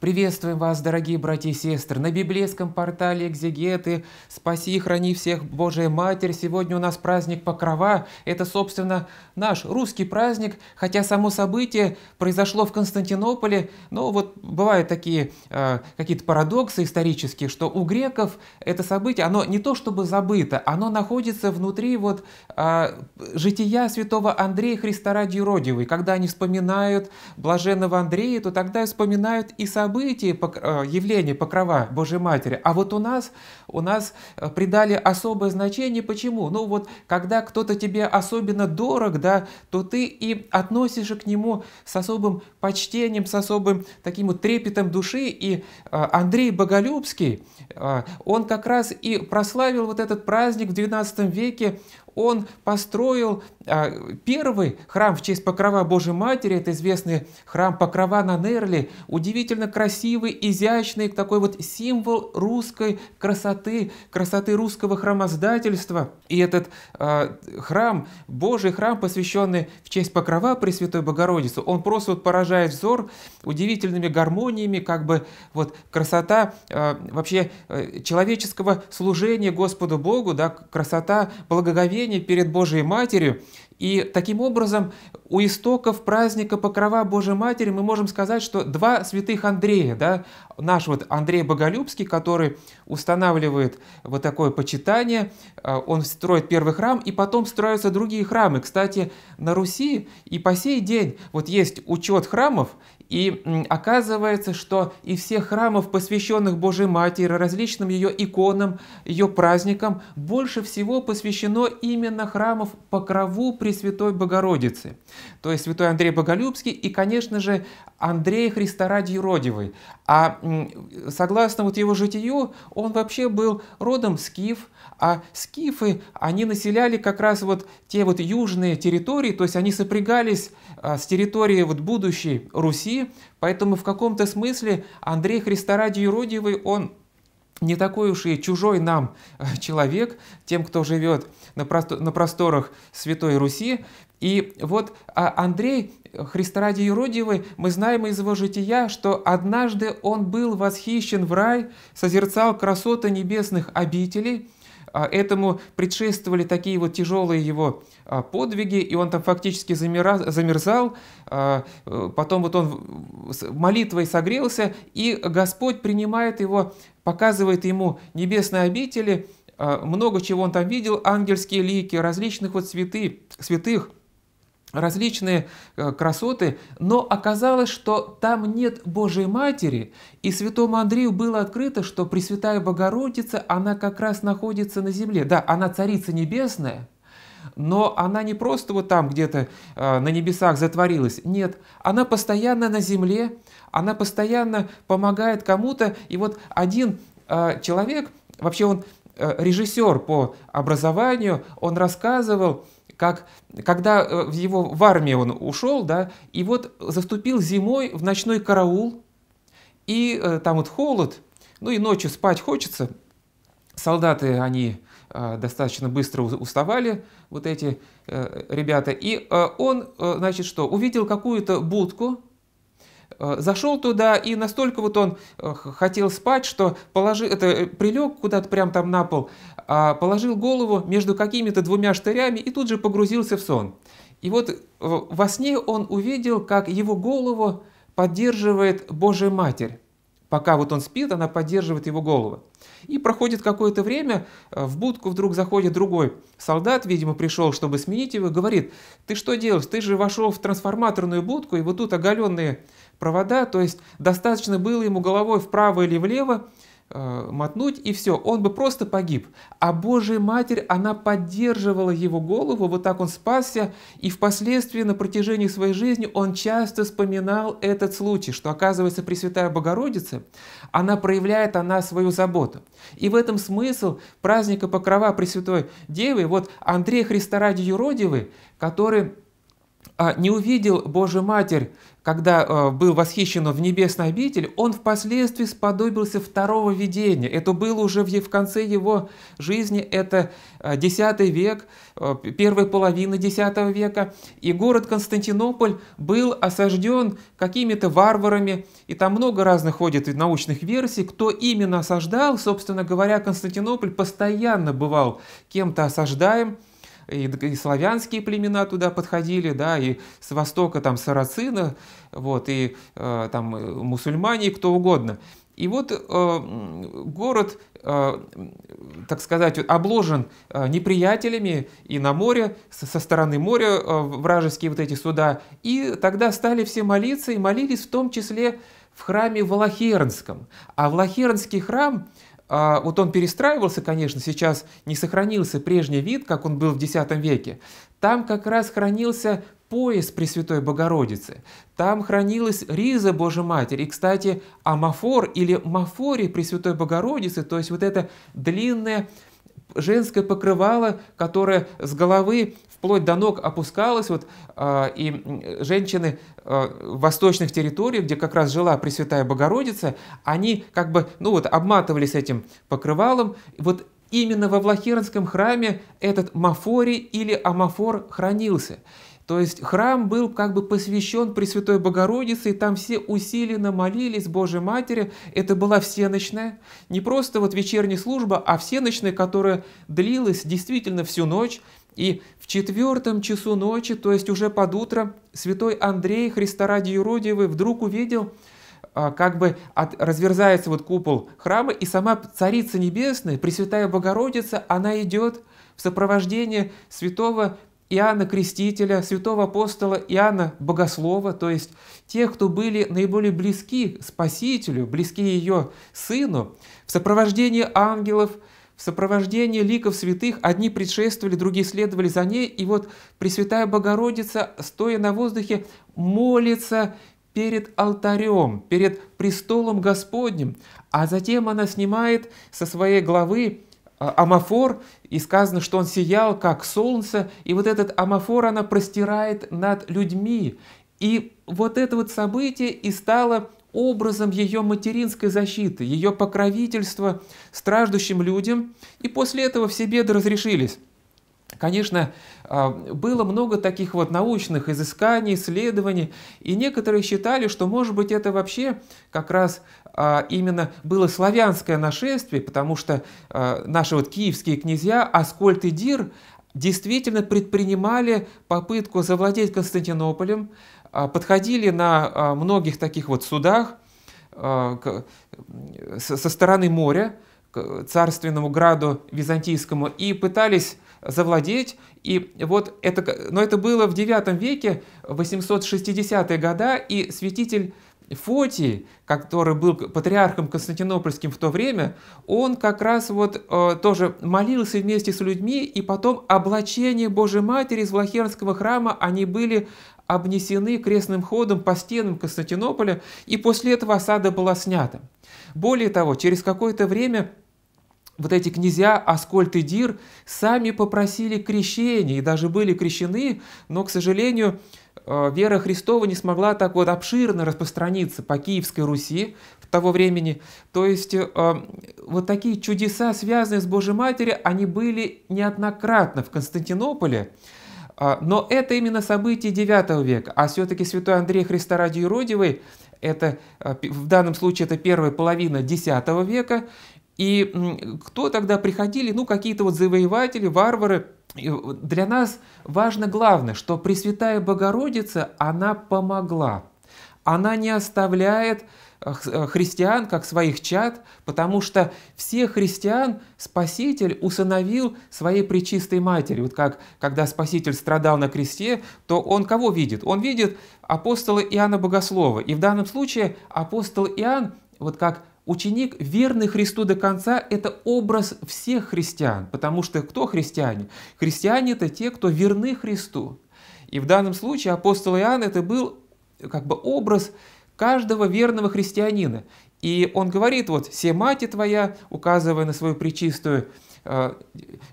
Приветствуем вас, дорогие братья и сестры, на библейском портале «Экзегеты». Спаси и храни всех, Божия Матерь. Сегодня у нас праздник Покрова. Это, собственно, наш русский праздник, хотя само событие произошло в Константинополе. Но вот бывают такие э, какие-то парадоксы исторические, что у греков это событие, оно не то чтобы забыто, оно находится внутри вот э, жития святого Андрея Христа ради Родиевой. Когда они вспоминают блаженного Андрея, то тогда вспоминают и события событий, э, явлений покрова Божьей Матери. А вот у нас, у нас э, придали особое значение. Почему? Ну вот, когда кто-то тебе особенно дорог, да, то ты и относишься к нему с особым почтением, с особым таким вот трепетом души. И э, Андрей Боголюбский, он как раз и прославил вот этот праздник в XIX веке, он построил а, первый храм в честь покрова Божьей Матери, это известный храм покрова на Нерли, удивительно красивый, изящный, такой вот символ русской красоты, красоты русского храмоздательства. И этот а, храм, Божий храм, посвященный в честь покрова Пресвятой Богородицы, он просто вот поражает взор удивительными гармониями, как бы вот красота а, вообще э, человеческого служения Господу Богу, да, красота благоговения преклонение перед Божьей Матерью и таким образом у истоков праздника Покрова Божьей Матери мы можем сказать, что два святых Андрея, да, наш вот Андрей Боголюбский, который устанавливает вот такое почитание, э, он строит первый храм, и потом строятся другие храмы. Кстати, на Руси и по сей день вот есть учет храмов, и оказывается, что и всех храмов, посвященных Божьей Матери, различным ее иконам, ее праздникам, больше всего посвящено именно храмов Покрову при Анатолий Святой Богородицы, то есть святой Андрей Боголюбский и, конечно же, Андрей Христорадий Родивый. А согласно вот его житию, он вообще был родом скиф, а скифы, они населяли как раз вот те вот южные территории, то есть они сопрягались а, с территорией вот будущей Руси, поэтому в каком-то смысле Андрей Христорадий Родивый, он не такой уж и чужой нам э, человек, тем, кто живет на, просторах Святой Руси. И вот а Андрей, Христа ради мы знаем из его жития, что однажды он был восхищен в рай, созерцал красоты небесных обителей, а, Этому предшествовали такие вот тяжелые его а, подвиги, и он там фактически замерзал. Э, потом вот он молитвой согрелся, и Господь принимает его показывает ему небесные обители, а, много чего он там видел, ангельские лики, различных вот святы, святых, различные а, красоты, но оказалось, что там нет Божьей Матери, и святому Андрею было открыто, что Пресвятая Богородица, она как раз находится на земле. Да, она Царица Небесная, но она не просто вот там где-то э, на небесах затворилась. Нет, она постоянно на земле, она постоянно помогает кому-то. И вот один э, человек, вообще он э, режиссер по образованию, он рассказывал, как когда э, в его в армии он ушел, да, и вот заступил зимой в ночной караул, и э, там вот холод, ну и ночью спать хочется. Солдаты, они Э, достаточно быстро уставали вот эти э, ребята. И э, он, значит, что, увидел какую-то будку, зашел туда, и настолько вот он хотел спать, что положи, это, прилег куда-то прям там на пол, а, положил голову между какими-то двумя штырями и тут же погрузился в сон. И вот во сне он увидел, как его голову поддерживает Божья Матерь. Пока вот он спит, она поддерживает его голову. И проходит какое-то время, э, в будку вдруг заходит другой солдат, видимо, пришел, чтобы сменить его, и говорит, ты что делаешь, ты же вошел в трансформаторную будку, и вот тут оголенные провода, то есть достаточно было ему головой вправо или влево Э, мотнуть, и все, он бы просто погиб. А Божья Матерь, она поддерживала его голову, вот так он спасся, и впоследствии на протяжении своей жизни он часто вспоминал этот случай, что, оказывается, Пресвятая Богородица, она проявляет она свою заботу. И в этом смысл праздника Покрова Пресвятой Девы, вот Андрей Христа ради Юродивы, который а, не увидел Божью Матерь, когда а, был восхищен в небесный обитель, он впоследствии сподобился второго видения. Это было уже в конце его жизни, это X а, век, первая половина X века, и город Константинополь был осажден какими-то варварами, и там много разных ходит научных версий, кто именно осаждал, собственно говоря, Константинополь постоянно бывал кем-то осаждаем – и, и славянские племена туда подходили, да, и с востока там сарацина, вот, и э, там э, мусульмане, кто угодно. И вот э, город, э, так сказать, обложен э, неприятелями и на море, со стороны моря э, вражеские вот эти суда. И тогда стали все молиться и молились в том числе в храме Волохернском. А Волохернский храм а, вот он перестраивался, конечно, сейчас не сохранился прежний вид, как он был в X веке. Там как раз хранился пояс Пресвятой Богородицы. Там хранилась риза Божьей Матери. И, кстати, амафор или мафори Пресвятой Богородицы, то есть вот это длинное женское покрывало, которое с головы вплоть до ног опускалось, вот, а, и женщины а, восточных территорий, где как раз жила Пресвятая Богородица, они как бы, ну вот, обматывались этим покрывалом, вот именно во Влахернском храме этот мафори или амафор хранился. То есть храм был как бы посвящен Пресвятой Богородице, и там все усиленно молились Божьей Матери. Это была всеночная, не просто вот вечерняя служба, а всеночная, которая длилась действительно всю ночь. И в четвертом часу ночи, то есть уже под утро, святой Андрей Христа ради Юродиевой вдруг увидел, а, как бы от, разверзается вот купол храма, и сама Царица Небесная, Пресвятая Богородица, она идет в сопровождении святого Иоанна Крестителя, святого апостола Иоанна Богослова, то есть тех, кто были наиболее близки Спасителю, близки ее Сыну, в сопровождении ангелов, в сопровождении ликов святых, одни предшествовали, другие следовали за ней, и вот Пресвятая Богородица, стоя на воздухе, молится перед алтарем, перед престолом Господним, а затем она снимает со своей главы а, амафор, и сказано, что он сиял, как солнце, и вот этот амафор она простирает над людьми. И вот это вот событие и стало образом ее материнской защиты, ее покровительства страждущим людям, и после этого все беды разрешились. Конечно, а, было много таких вот научных изысканий, исследований, и некоторые считали, что, может быть, это вообще как раз а, именно было славянское нашествие, потому что а, наши вот киевские князья Аскольд и Дир действительно предпринимали попытку завладеть Константинополем, подходили на многих таких вот судах со стороны моря к царственному граду византийскому и пытались завладеть. И вот это, но это было в 9 веке, 860-е года, и святитель Фотий, который был патриархом константинопольским в то время, он как раз вот э, тоже молился вместе с людьми, и потом облачение Божьей Матери из Влахернского храма, они были обнесены крестным ходом по стенам Константинополя, и после этого осада была снята. Более того, через какое-то время вот эти князья Аскольд и Дир сами попросили крещения и даже были крещены, но, к сожалению, э, вера Христова не смогла так вот обширно распространиться по Киевской Руси в того времени. То есть э, вот такие чудеса, связанные с Божьей Матерью, они были неоднократно в Константинополе, э, но это именно события IX века, а все-таки святой Андрей Христа ради Иродивой это в данном случае это первая половина X века, и кто тогда приходили? Ну, какие-то вот завоеватели, варвары, для нас важно главное, что Пресвятая Богородица, она помогла. Она не оставляет э, э, христиан, как своих чад, потому что всех христиан Спаситель усыновил своей Пречистой Матери. Вот как, когда Спаситель страдал на кресте, то он кого видит? Он видит апостола Иоанна Богослова. И в данном случае апостол Иоанн, вот как Ученик, верный Христу до конца, это образ всех христиан, потому что кто христиане? Христиане – это те, кто верны Христу. И в данном случае апостол Иоанн – это был как бы образ каждого верного христианина. И он говорит, вот, «Се мати твоя», указывая на свою причистую Э,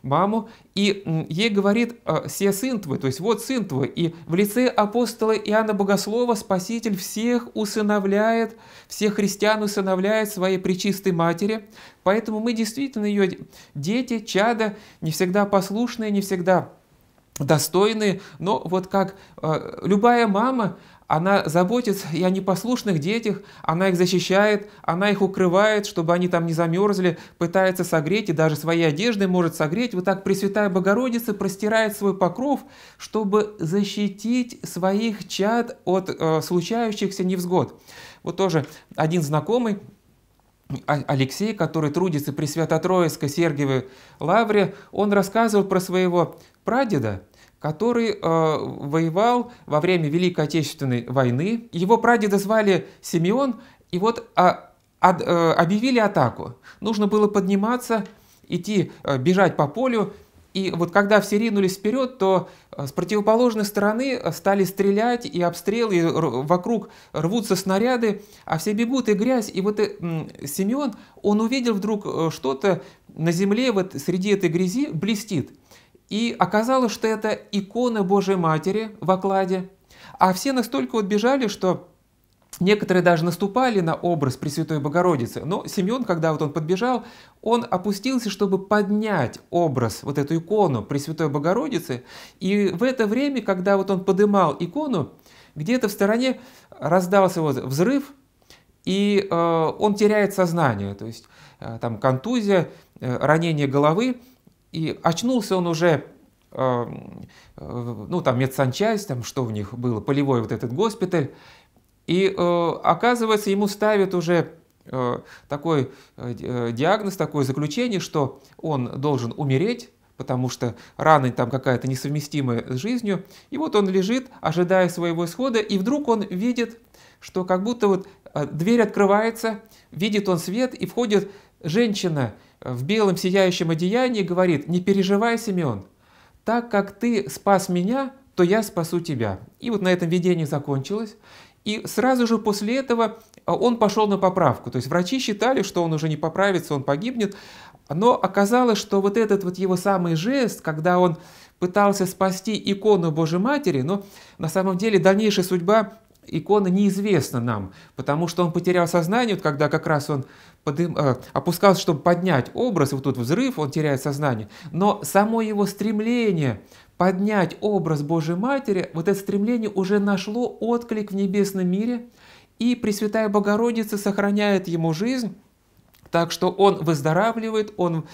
маму, и ей говорит э, все сын твой», то есть «вот сын твой». И в лице апостола Иоанна Богослова Спаситель всех усыновляет, всех христиан усыновляет своей причистой матери. Поэтому мы действительно ее дети, чада, не всегда послушные, не всегда достойные, но вот как э, любая мама, она заботится и о непослушных детях, она их защищает, она их укрывает, чтобы они там не замерзли, пытается согреть и даже своей одеждой может согреть. Вот так Пресвятая Богородица простирает свой покров, чтобы защитить своих чад от э, случающихся невзгод. Вот тоже один знакомый а, Алексей, который трудится при Свято-Троицкой Сергиевой Лавре, он рассказывал про своего прадеда, который э, воевал во время Великой Отечественной войны. Его прадеда звали Симеон, и вот а, а, объявили атаку. Нужно было подниматься, идти, а, бежать по полю, и вот когда все ринулись вперед, то э, с противоположной стороны стали стрелять, и обстрелы, и вокруг рвутся снаряды, а все бегут, и грязь. И вот Семен, он увидел вдруг что-то на земле, вот среди этой грязи блестит. И оказалось, что это икона Божьей Матери в окладе. А все настолько вот бежали, что Некоторые даже наступали на образ Пресвятой Богородицы, но Симеон, когда вот он подбежал, он опустился, чтобы поднять образ, вот эту икону Пресвятой Богородицы, и в это время, когда вот он подымал икону, где-то в стороне раздался вот взрыв, и э, он теряет сознание, то есть э, там контузия, э, ранение головы, и очнулся он уже э, ну, там, медсанчасть, там, что у них было, полевой вот этот госпиталь. И, э, оказывается, ему ставят уже э, такой диагноз, такое заключение, что он должен умереть, потому что рана там какая-то несовместимая с жизнью. И вот он лежит, ожидая своего исхода, и вдруг он видит, что как будто вот дверь открывается, видит он свет, и входит женщина – в белом сияющем одеянии говорит, не переживай, Симеон, так как ты спас меня, то я спасу тебя. И вот на этом видение закончилось. И сразу же после этого а, он пошел на поправку. То есть врачи считали, что он уже не поправится, он погибнет. Но оказалось, что вот этот вот его самый жест, когда он пытался спасти икону Божьей Матери, но на самом деле дальнейшая судьба икона неизвестна нам, потому что он потерял сознание, вот когда как раз он подым... Э, опускался, чтобы поднять образ, и вот тут взрыв, он теряет сознание. Но само его стремление поднять образ Божьей Матери, вот это стремление уже нашло отклик в небесном мире, и Пресвятая Богородица сохраняет ему жизнь, так что он выздоравливает, он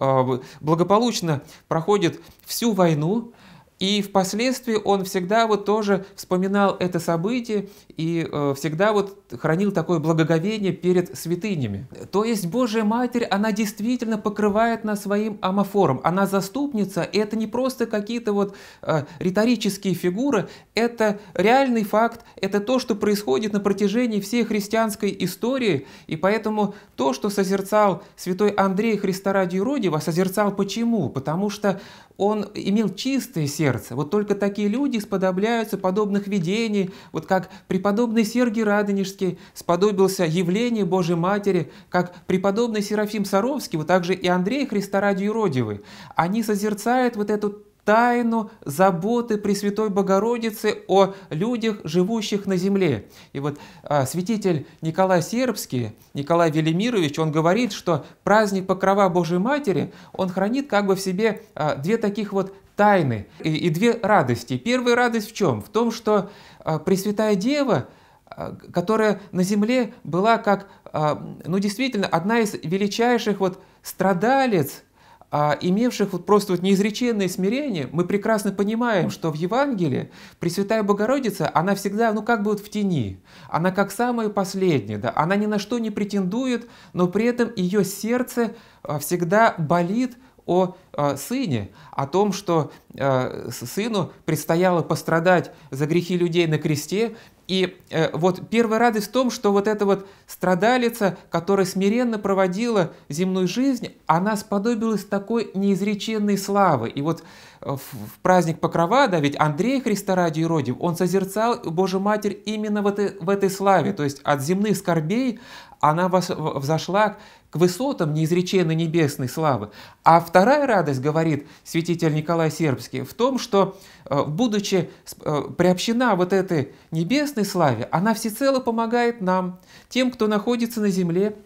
э, благополучно проходит всю войну, и впоследствии он всегда вот тоже вспоминал это событие и э, всегда вот хранил такое благоговение перед святынями. То есть Божья Матерь, она действительно покрывает нас своим амофором, она заступница, и это не просто какие-то вот э, риторические фигуры, это реальный факт, это то, что происходит на протяжении всей христианской истории, и поэтому то, что созерцал святой Андрей Христа ради Иродива, созерцал почему? Потому что он имел чистое сердце. Вот только такие люди сподобляются подобных видений, вот как преподобный Сергий Радонежский сподобился явлению Божьей Матери, как преподобный Серафим Саровский, вот также и Андрей Христорадий Юродивый. Они созерцают вот эту тайну заботы Пресвятой Богородицы о людях, живущих на земле. И вот а, святитель Николай Сербский, Николай Велимирович, он говорит, что праздник Покрова Божьей Матери, он хранит как бы в себе а, две таких вот тайны и, и две радости. Первая радость в чем? В том, что а, Пресвятая Дева, а, которая на земле была как, а, ну действительно, одна из величайших вот страдалец, а имевших вот просто вот неизреченное смирение, мы прекрасно понимаем, что в Евангелии Пресвятая Богородица, она всегда, ну как бы вот в тени, она как самая последняя, да, она ни на что не претендует, но при этом ее сердце а, всегда болит о а, сыне, о том, что а, сыну предстояло пострадать за грехи людей на кресте, и э, вот первая радость в том, что вот эта вот страдалица, которая смиренно проводила земную жизнь, она сподобилась такой неизреченной славы. И вот э, в, в праздник Покрова, да, ведь Андрей Христа ради и Иродив, он созерцал Божью Матерь именно в этой, в этой славе, то есть от земных скорбей она вас, взошла к высотам неизреченной небесной славы. А вторая радость, говорит святитель Николай Сербский, в том, что, э, будучи э, приобщена вот этой небесной вечной славе. Она всецело помогает нам, тем, кто находится на земле.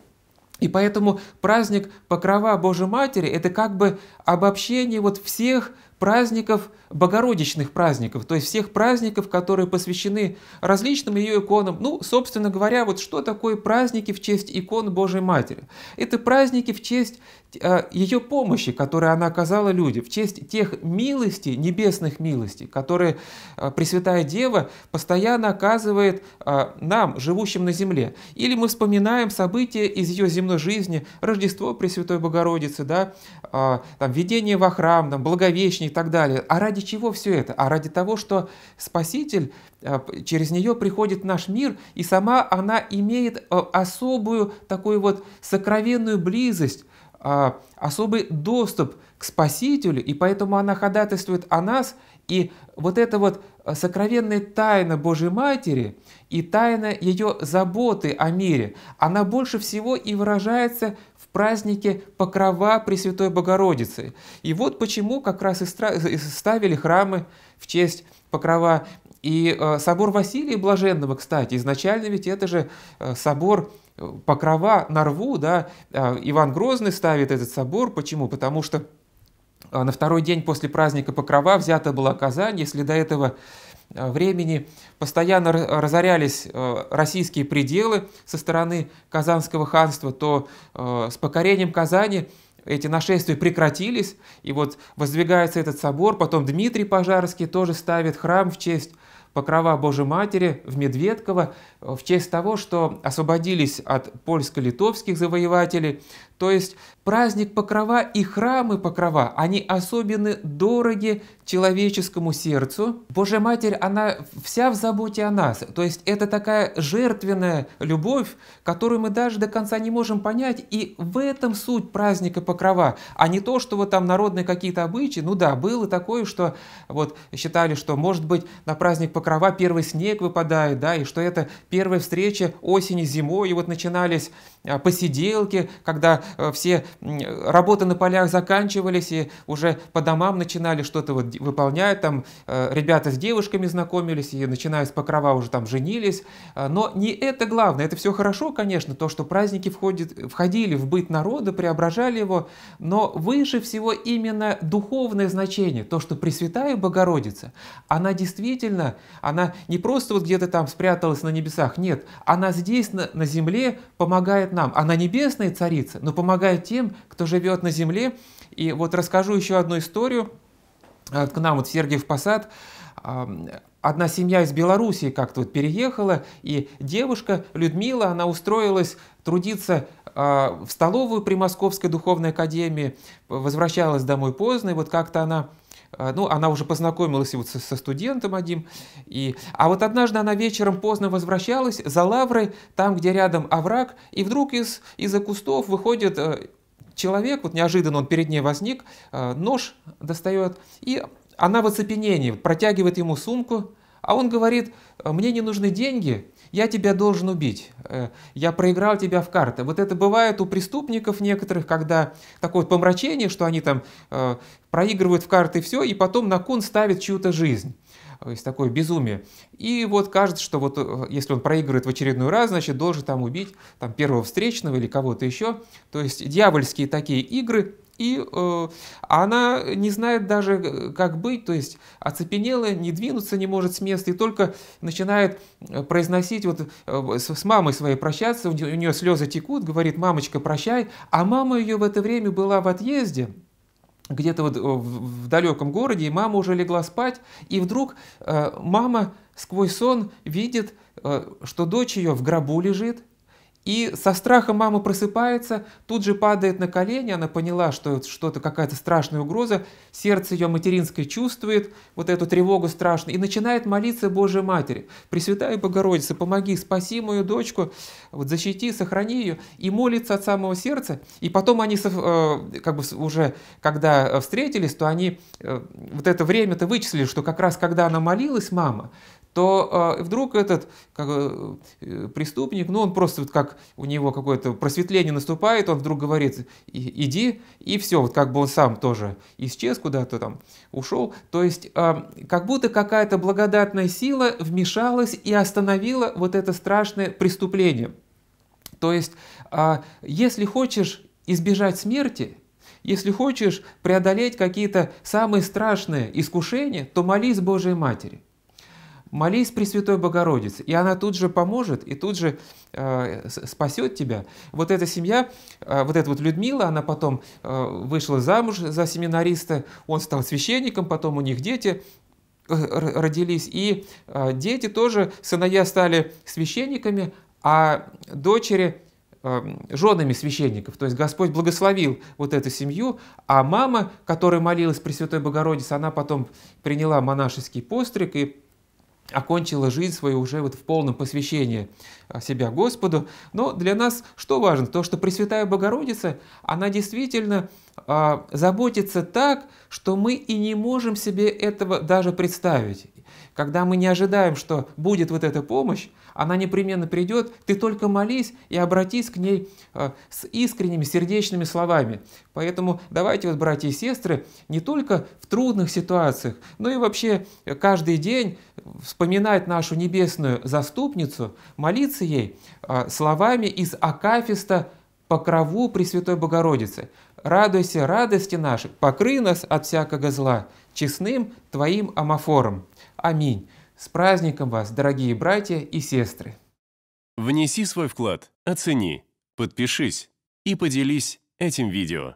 И поэтому праздник Покрова Божьей Матери – это как бы обобщение вот всех праздников – богородичных праздников, то есть всех праздников, которые посвящены различным ее иконам. Ну, собственно говоря, вот что такое праздники в честь икон Божьей Матери? Это праздники в честь э, ее помощи, которую она оказала людям, в честь тех милостей, небесных милостей, которые э, Пресвятая Дева постоянно оказывает э, нам, живущим на земле. Или мы вспоминаем события из ее земной жизни, Рождество Пресвятой Богородицы, да, там, введение во храм, там, Благовещение и так далее. А ради чего все это? А ради того, что Спаситель, э, через нее приходит наш мир, и сама она имеет э, особую такую вот сокровенную близость, э, особый доступ к Спасителю, и поэтому она ходатайствует о нас, и вот эта вот сокровенная тайна Божьей Матери и тайна ее заботы о мире, она больше всего и выражается праздники Покрова Пресвятой Богородицы. И вот почему как раз и ставили храмы в честь Покрова. И э, собор Василия Блаженного, кстати, изначально ведь это же э, собор э, Покрова на рву, да, Иван Грозный ставит этот собор. Почему? Потому что а на второй день после праздника Покрова взята была Казань. Если до этого э, времени постоянно разорялись э, российские пределы со стороны Казанского ханства, то э, с покорением Казани эти нашествия прекратились, и вот воздвигается этот собор, потом Дмитрий Пожарский тоже ставит храм в честь покрова Божьей Матери в Медведково в честь того, что освободились от польско-литовских завоевателей, то есть праздник покрова и храмы покрова, они особенно дороги человеческому сердцу. Божья Матерь, она вся в заботе о нас. То есть это такая жертвенная любовь, которую мы даже до конца не можем понять. И в этом суть праздника покрова, а не то, что вот там народные какие-то обычаи. Ну да, было такое, что вот считали, что может быть на праздник покрова первый снег выпадает, да, и что это первая встреча осени зимой. И вот начинались а, посиделки, когда Э, все работы на полях заканчивались, и уже по домам начинали что-то вот выполнять, там э, ребята с девушками знакомились, и начиная с покрова уже там женились. Э, но не это главное, это все хорошо, конечно, то, что праздники входит, входили в быт народа, преображали его, но выше всего именно духовное значение, то, что Пресвятая Богородица, она действительно, она не просто вот где-то там спряталась на небесах, нет, она здесь, на, на земле, помогает нам. Она а небесная царица, но ну, помогает тем, кто живет на земле. И вот расскажу еще одну историю. А, к нам вот в Сергиев Посад а, одна семья из Белоруссии как-то вот переехала, и девушка Людмила, она устроилась трудиться а, в столовую при Московской духовной академии, возвращалась домой поздно, и вот как-то она а, ну, она уже познакомилась вот со студентом одним, и, а вот однажды она вечером поздно возвращалась за лаврой, там, где рядом овраг, и вдруг из, из-за кустов выходит э, человек, вот неожиданно он перед ней возник, э, нож достает, и она в оцепенении протягивает ему сумку, а он говорит, «Э, мне не нужны деньги, я тебя должен убить, э, я проиграл тебя в карты. Вот это бывает у преступников некоторых, когда такое вот помрачение, что они там э, проигрывают в карты все, и потом на кон ставят чью-то жизнь. То есть такое безумие. И вот кажется, что вот если он проигрывает в очередной раз, значит, должен там убить там, первого встречного или кого-то еще. То есть дьявольские такие игры, и э, она не знает даже, э, как быть, то есть оцепенела, не двинуться не может с места, и только начинает э, произносить, вот э, с, мамой своей прощаться, у нее, у нее слезы текут, говорит, мамочка, прощай, а мама ее в это время была в отъезде, где-то вот э, в, в далеком городе, и мама уже легла спать, и вдруг э, мама сквозь сон видит, э, что дочь ее в гробу лежит, и со страха мама просыпается, тут же падает на колени, она поняла, что что-то, какая-то страшная угроза, сердце ее материнское чувствует, вот эту тревогу страшную, и начинает молиться Божьей Матери. Пресвятая Богородица, помоги, спаси мою дочку, вот защити, сохрани ее, и молится от самого сердца, и потом они э, как бы уже, когда э, встретились, то они э, вот это время-то вычислили, что как раз когда она молилась, мама, то э, вдруг этот как, э, преступник, ну он просто вот как у него какое-то просветление наступает, он вдруг говорит, иди, и все, вот как бы он сам тоже исчез куда-то там, ушел. То есть э, как будто какая-то благодатная сила вмешалась и остановила вот это страшное преступление. То есть э, если хочешь избежать смерти, если хочешь преодолеть какие-то самые страшные искушения, то молись Божией Матери – молись при Святой Богородице, и она тут же поможет, и тут же э, спасет тебя. Вот эта семья, э, вот эта вот Людмила, она потом э, вышла замуж за семинариста, он стал священником, потом у них дети э, родились, и э, дети тоже, сыновья стали священниками, а дочери э, женами священников. То есть Господь благословил вот эту семью, а мама, которая молилась при Святой Богородице, она потом приняла монашеский постриг и окончила жизнь свою уже вот в полном посвящении а, себя Господу. Но для нас что важно? То, что Пресвятая Богородица, она действительно а, заботится так, что мы и не можем себе этого даже представить. Когда мы не ожидаем, что будет вот эта помощь, она непременно придет, ты только молись и обратись к ней э, с искренними, сердечными словами. Поэтому давайте, вот, братья и сестры, не только в трудных ситуациях, но и вообще каждый день вспоминать нашу небесную заступницу, молиться ей э, словами из Акафиста покрову Пресвятой Богородицы. «Радуйся радости нашей, покры нас от всякого зла, честным твоим амофором». Аминь. С праздником вас, дорогие братья и сестры! Внеси свой вклад, оцени, подпишись и поделись этим видео.